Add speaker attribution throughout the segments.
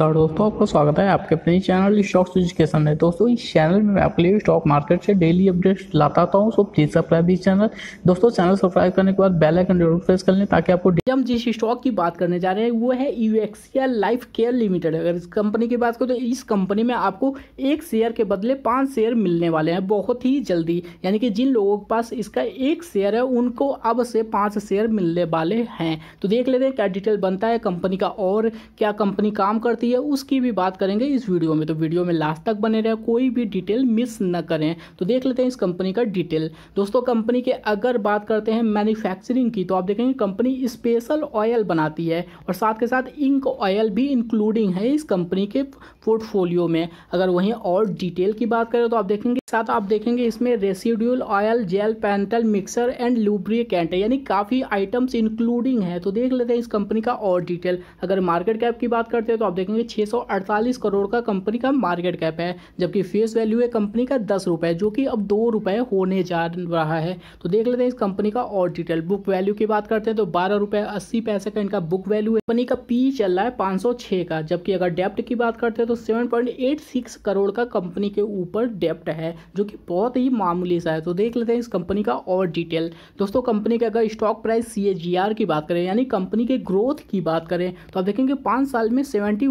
Speaker 1: नमस्कार दोस्तों आपका स्वागत है आपके अपने चैनल स्टॉक्स एजुकेशन में दोस्तों इस चैनल में मैं आपके लिए स्टॉक मार्केट से डेली अपडेट्स लाता हूँ सो प्लीज सब्सक्राइब इस चैनल दोस्तों चैनल सब्सक्राइब करने के बाद बेल आइकन जरूर प्रेस कर लें ताकि आपको हम जिस स्टॉक की बात करने जा रहे हैं वो है यू लाइफ केयर लिमिटेड अगर इस कंपनी की बात करें तो इस कंपनी में आपको एक शेयर के बदले पाँच शेयर मिलने वाले हैं बहुत ही जल्दी यानी कि जिन लोगों के पास इसका एक शेयर है उनको अब से पाँच शेयर मिलने वाले हैं तो देख लेते हैं क्या डिटेल बनता है कंपनी का और क्या कंपनी काम करती होती है उसकी भी बात करेंगे इस वीडियो में तो वीडियो में लास्ट तक बने रहे कोई भी डिटेल मिस न करें तो देख लेते हैं इस कंपनी का डिटेल दोस्तों कंपनी के अगर बात करते हैं मैन्युफैक्चरिंग की तो आप देखेंगे कंपनी स्पेशल ऑयल बनाती है और साथ के साथ इंक ऑयल भी इंक्लूडिंग है इस कंपनी के पोर्टफोलियो में अगर वहीं और डिटेल की बात करें तो आप देखेंगे साथ आप देखेंगे इसमें रेसिड्यूल ऑयल जेल पेंटल मिक्सर एंड लुब्रिकेंट यानी काफ़ी आइटम्स इंक्लूडिंग है तो देख लेते हैं इस कंपनी का और डिटेल अगर मार्केट कैप की बात करते हैं तो आप देखेंगे 648 करोड़ का कंपनी का मार्केट कैप है जबकि फेस वैल्यू है कंपनी का दस रुपये जो कि अब दो रुपये होने जा रहा है तो देख लेते हैं इस कंपनी का और डिटेल बुक वैल्यू की बात करते हैं तो बारह रुपये अस्सी पैसे का इनका बुक वैल्यू है कंपनी का पी चल रहा है पाँच का जबकि अगर डेप्ट की बात करते हैं तो सेवन करोड़ का कंपनी के ऊपर डेप्ट है जो कि बहुत ही मामूली सा है तो देख लेते हैं इस कंपनी का और डिटेल दोस्तों कंपनी का अगर स्टॉक प्राइस सी की बात करें यानी कंपनी के ग्रोथ की बात करें तो आप देखेंगे पाँच साल में सेवेंटी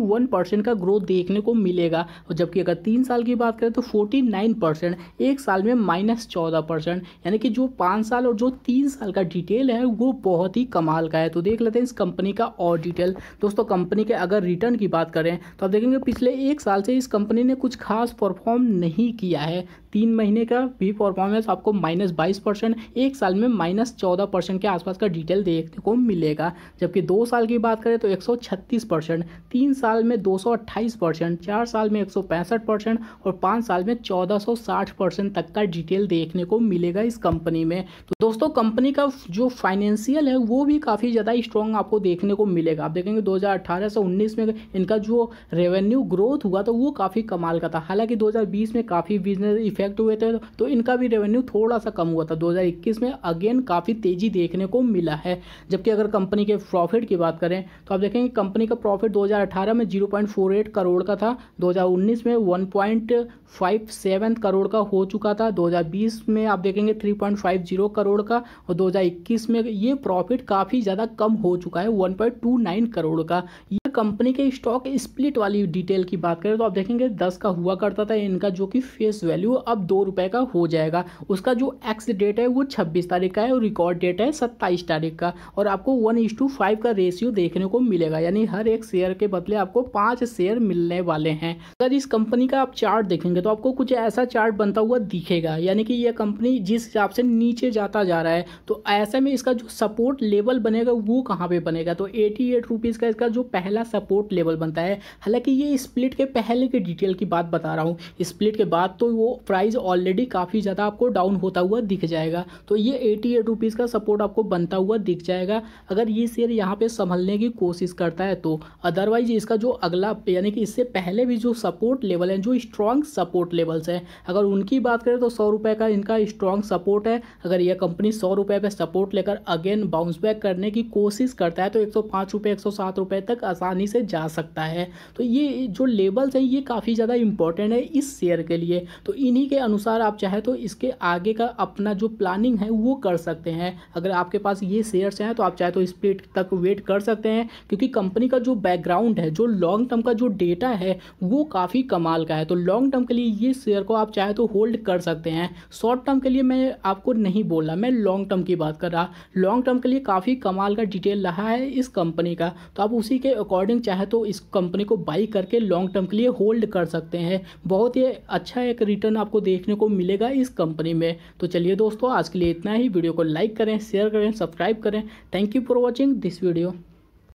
Speaker 1: का ग्रोथ देखने को मिलेगा और जबकि अगर तीन साल की बात करें तो फोर्टी एक साल में माइनस यानी कि जो पाँच साल और जो तीन साल का डिटेल है वो बहुत ही कमाल का है तो देख लेते हैं इस कंपनी का और डिटेल दोस्तों कंपनी के अगर रिटर्न की बात करें तो आप देखेंगे पिछले एक साल से इस कंपनी ने कुछ खास परफॉर्म नहीं किया है तीन महीने का भी परफॉर्मेंस आपको माइनस बाईस परसेंट एक साल में माइनस चौदह परसेंट के आसपास का डिटेल देखने को मिलेगा जबकि दो साल की बात करें तो एक सौ छत्तीस परसेंट तीन साल में दो सौ अट्ठाईस परसेंट चार साल में एक सौ पैंसठ परसेंट और पाँच साल में चौदह सौ साठ परसेंट तक का डिटेल देखने को मिलेगा इस कंपनी में तो दोस्तों कंपनी का जो फाइनेंशियल है वो भी काफ़ी ज़्यादा स्ट्रॉन्ग आपको देखने को मिलेगा आप देखेंगे अठारह से उन्नीस में इनका जो रेवेन्यू ग्रोथ हुआ तो वो काफ़ी कमाल का था हालांकि 2020 में काफ़ी बिजनेस इफेक्ट हुए थे तो इनका भी रेवेन्यू थोड़ा सा कम हुआ था 2021 में अगेन काफ़ी तेज़ी देखने को मिला है जबकि अगर कंपनी के प्रॉफिट की बात करें तो आप देखेंगे कंपनी का प्रॉफिट 2018 में 0.48 करोड़ का था 2019 में 1.57 करोड़ का हो चुका था 2020 में आप देखेंगे 3.50 करोड़ का और 2021 में ये प्रॉफिट काफ़ी ज़्यादा कम हो चुका है 1.29 करोड़ का कंपनी के स्टॉक स्प्लिट वाली डिटेल की बात करें तो आप देखेंगे दस का हुआ करता था इनका जो कि फेस वैल्यू अब दो रुपए का हो जाएगा उसका जो एक्स डेट है वो छब्बीस तारीख का है और रिकॉर्ड डेट है सत्ताईस तारीख का और आपको वन इज टू फाइव का रेशियो देखने को मिलेगा यानी हर एक शेयर के बदले आपको पांच शेयर मिलने वाले हैं अगर इस कंपनी का आप चार्ट देखेंगे तो आपको कुछ ऐसा चार्ट बनता हुआ दिखेगा यानी कि यह कंपनी जिस हिसाब से नीचे जाता जा रहा है तो ऐसे में इसका जो सपोर्ट लेवल बनेगा वो कहाँ पे बनेगा तो एटी एट रुपीज़ का इसका जो पहला सपोर्ट लेवल बनता है हालांकि ये स्प्लिट के पहले के डिटेल की बात बता रहा हूँ स्प्लिट के बाद तो वो प्राइस ऑलरेडी काफ़ी ज़्यादा आपको डाउन होता हुआ दिख जाएगा तो ये एटी एट का सपोर्ट आपको बनता हुआ दिख जाएगा अगर ये शेयर यहाँ पर संभलने की कोशिश करता है तो अदरवाइज इसका जो अगला यानी कि इससे पहले भी जो सपोर्ट लेवल है जो स्ट्रॉन्ग सपोर्ट लेवल्स हैं अगर उनकी बात करें तो सौ रुपये का इनका स्ट्रॉन्ग सपोर्ट है अगर यह कंपनी सौ रुपये पर सपोर्ट लेकर अगेन बाउंस बैक करने की कोशिश करता है तो एक सौ पाँच रुपये एक सौ सात रुपये तक आसान आसानी से जा सकता है तो ये जो लेबल्स हैं ये काफ़ी ज़्यादा इंपॉर्टेंट है इस शेयर के लिए तो इन्हीं के अनुसार आप चाहे तो इसके आगे का अपना जो प्लानिंग है वो कर सकते हैं अगर आपके पास ये शेयर्स हैं तो आप चाहे तो स्प्लिट तक वेट कर सकते हैं क्योंकि कंपनी का जो बैकग्राउंड है जो लॉन्ग टर्म का जो डेटा है वो काफ़ी कमाल का है तो लॉन्ग टर्म के लिए ये शेयर को आप चाहे तो होल्ड कर सकते हैं शॉर्ट टर्म के लिए मैं आपको नहीं बोल रहा मैं लॉन्ग टर्म की बात कर रहा लॉन्ग टर्म के लिए काफ़ी कमाल का डिटेल रहा है इस कंपनी का तो आप उसी के अकॉर्डिंग अकॉर्डिंग चाहे तो इस कंपनी को बाई करके लॉन्ग टर्म के लिए होल्ड कर सकते हैं बहुत ही अच्छा एक रिटर्न आपको देखने को मिलेगा इस कंपनी में तो चलिए दोस्तों आज के लिए इतना ही वीडियो को लाइक करें शेयर करें सब्सक्राइब करें thank you for watching this video